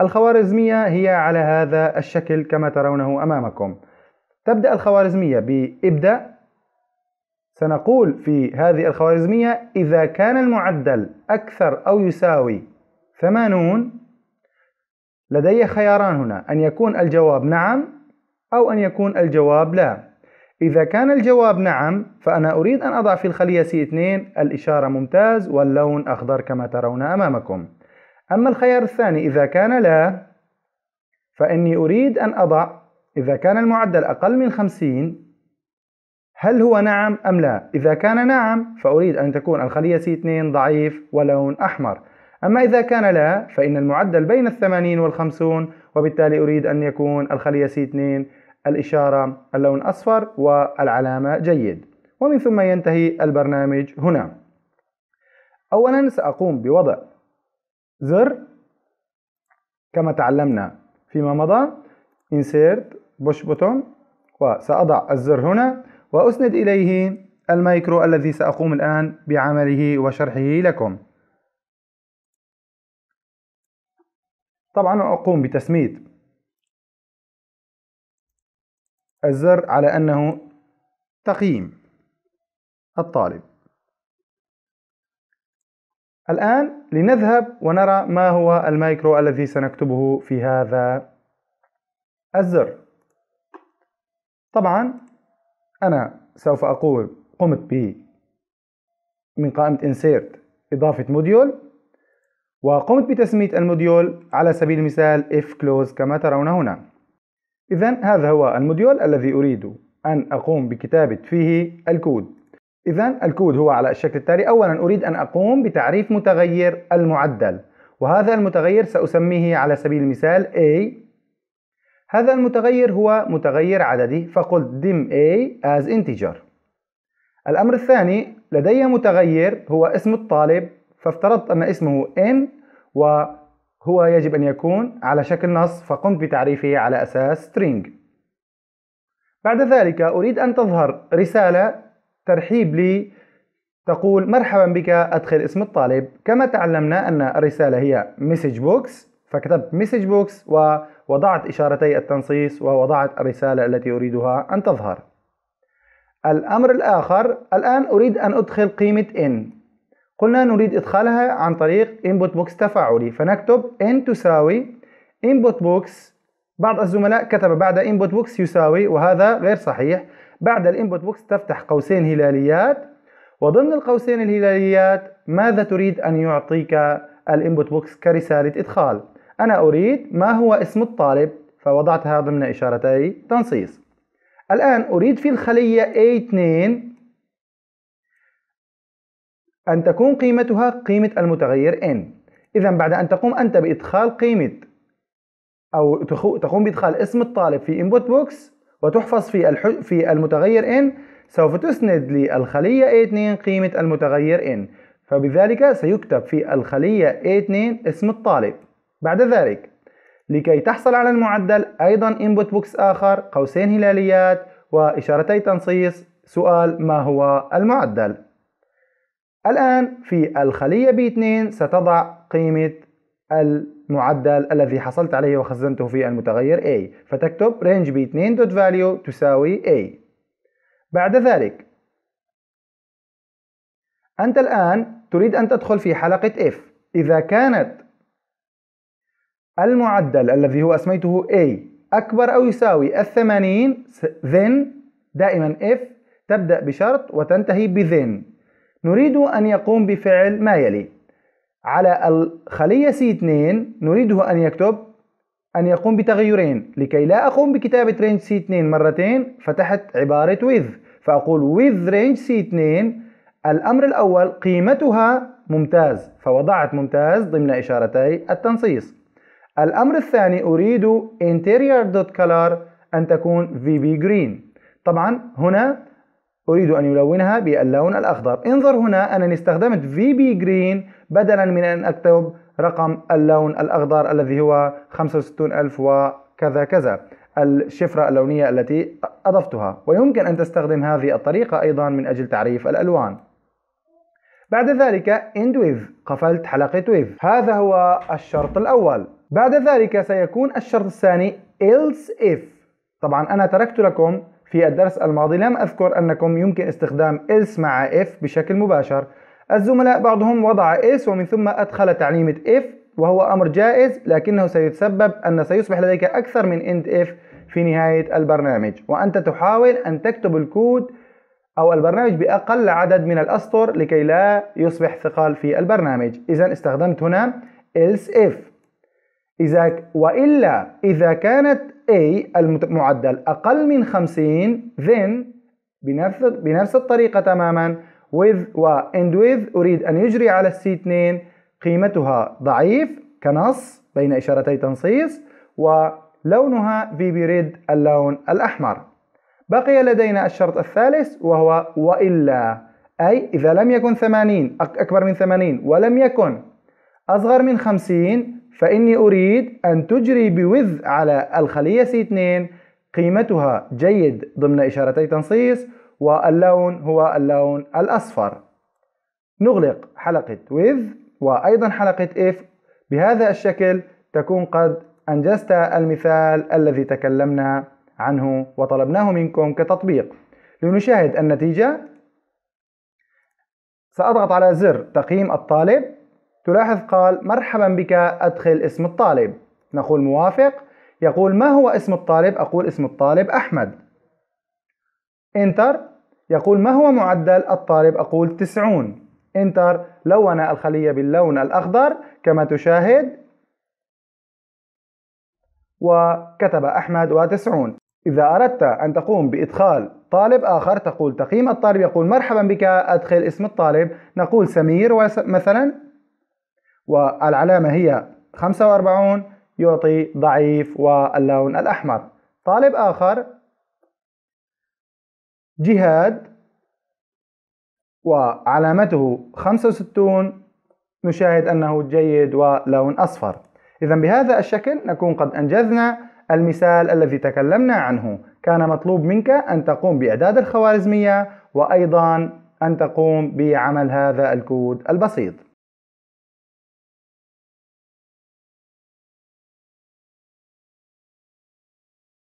الخوارزمية هي على هذا الشكل كما ترونه أمامكم تبدأ الخوارزمية بإبدأ سنقول في هذه الخوارزمية إذا كان المعدل أكثر أو يساوي 80 لدي خياران هنا أن يكون الجواب نعم أو أن يكون الجواب لا إذا كان الجواب نعم فأنا أريد أن أضع في الخلية C2 الإشارة ممتاز واللون أخضر كما ترون أمامكم أما الخيار الثاني إذا كان لا فإني أريد أن أضع إذا كان المعدل أقل من 50 هل هو نعم أم لا؟ إذا كان نعم فأريد أن تكون الخليه سي C2 ضعيف ولون أحمر أما إذا كان لا فإن المعدل بين الثمانين والخمسون وبالتالي أريد أن يكون الخليه سي C2 الإشارة اللون أصفر والعلامة جيد ومن ثم ينتهي البرنامج هنا أولا سأقوم بوضع زر كما تعلمنا فيما مضى insert push button وسأضع الزر هنا وأسند إليه المايكرو الذي سأقوم الآن بعمله وشرحه لكم طبعا أقوم بتسمية الزر على أنه تقييم الطالب الآن لنذهب ونرى ما هو المايكرو الذي سنكتبه في هذا الزر طبعا أنا سوف أقول قمت ب من قائمة insert إضافة موديول وقمت بتسمية الموديول على سبيل المثال if close كما ترون هنا إذا هذا هو الموديول الذي أريد أن أقوم بكتابة فيه الكود إذا الكود هو على الشكل التالي أولا أريد أن أقوم بتعريف متغير المعدل وهذا المتغير سأسميه على سبيل المثال A هذا المتغير هو متغير عددي فقلت dim A as integer الأمر الثاني لدي متغير هو اسم الطالب فافترضت أن اسمه N وهو يجب أن يكون على شكل نص فقمت بتعريفه على أساس string بعد ذلك أريد أن تظهر رسالة ترحيب لي تقول مرحبا بك أدخل اسم الطالب كما تعلمنا أن الرسالة هي مسج بوكس فكتبت مسج بوكس ووضعت إشارتي التنصيص ووضعت الرسالة التي أريدها أن تظهر الأمر الآخر الآن أريد أن أدخل قيمة إن قلنا نريد إدخالها عن طريق input box تفاعلي فنكتب إن تساوي input box بعض الزملاء كتب بعد input box يساوي وهذا غير صحيح بعد الانبوت بوكس تفتح قوسين هلاليات وضمن القوسين الهلاليات ماذا تريد أن يعطيك الانبوت بوكس كرسالة إدخال أنا أريد ما هو اسم الطالب فوضعتها ضمن إشارتي تنصيص الآن أريد في الخلية A2 أن تكون قيمتها قيمة المتغير n إذا بعد أن تقوم أنت بإدخال قيمة أو تقوم بإدخال اسم الطالب في انبوت بوكس وتحفظ في في المتغير n سوف تسند للخلية A2 قيمة المتغير n فبذلك سيكتب في الخلية A2 اسم الطالب بعد ذلك لكي تحصل على المعدل أيضا input box آخر قوسين هلاليات وإشارتي تنصيص سؤال ما هو المعدل الآن في الخلية B2 ستضع قيمة معدل الذي حصلت عليه وخزنته في المتغير A فتكتب range ب2 dot value تساوي A بعد ذلك أنت الآن تريد أن تدخل في حلقة F إذا كانت المعدل الذي هو أسميته A أكبر أو يساوي الثمانين then دائما if تبدأ بشرط وتنتهي بذن نريد أن يقوم بفعل ما يلي على الخلية C2 نريده أن يكتب أن يقوم بتغيرين لكي لا أقوم بكتابة range C2 مرتين فتحت عبارة with فأقول with range C2 الأمر الأول قيمتها ممتاز فوضعت ممتاز ضمن إشارتي التنصيص الأمر الثاني أريد interior.color أن تكون VB green طبعا هنا أريد أن يلونها باللون الأخضر انظر هنا أنني استخدمت VB Green بدلا من أن أكتب رقم اللون الأخضر الذي هو 65000 وكذا كذا الشفرة اللونية التي أضفتها ويمكن أن تستخدم هذه الطريقة أيضا من أجل تعريف الألوان بعد ذلك end with قفلت حلقة with هذا هو الشرط الأول بعد ذلك سيكون الشرط الثاني else if طبعا أنا تركت لكم في الدرس الماضي لم أذكر أنكم يمكن استخدام else مع if بشكل مباشر الزملاء بعضهم وضع اس ومن ثم أدخل تعليمة if وهو أمر جائز لكنه سيتسبب أن سيصبح لديك أكثر من إند if في نهاية البرنامج وأنت تحاول أن تكتب الكود أو البرنامج بأقل عدد من الأسطر لكي لا يصبح ثقال في البرنامج إذا استخدمت هنا else if إذا وإلا إذا كانت A المعدل أقل من 50 then بنفس بنفس الطريقة تماما with و and with أريد أن يجري على السي 2 قيمتها ضعيف كنص بين إشارتي تنصيص ولونها VB ريد اللون الأحمر بقي لدينا الشرط الثالث وهو وإلا أي إذا لم يكن 80 أكبر من 80 ولم يكن أصغر من 50 فإني أريد أن تجري بوذ على الخلية C2 قيمتها جيد ضمن إشارتي تنصيص واللون هو اللون الأصفر نغلق حلقة with وأيضا حلقة if بهذا الشكل تكون قد أنجزت المثال الذي تكلمنا عنه وطلبناه منكم كتطبيق لنشاهد النتيجة سأضغط على زر تقييم الطالب تلاحظ قال مرحبا بك أدخل اسم الطالب نقول موافق يقول ما هو اسم الطالب أقول اسم الطالب أحمد انتر يقول ما هو معدل الطالب أقول تسعون انتر لون الخلية باللون الأخضر كما تشاهد وكتب أحمد وتسعون إذا أردت أن تقوم بإدخال طالب آخر تقول تقييم الطالب يقول مرحبا بك أدخل اسم الطالب نقول سمير مثلا والعلامة هي 45 يعطي ضعيف واللون الأحمر طالب آخر جهاد وعلامته 65 نشاهد أنه جيد ولون أصفر إذا بهذا الشكل نكون قد أنجزنا المثال الذي تكلمنا عنه كان مطلوب منك أن تقوم بإعداد الخوارزمية وأيضا أن تقوم بعمل هذا الكود البسيط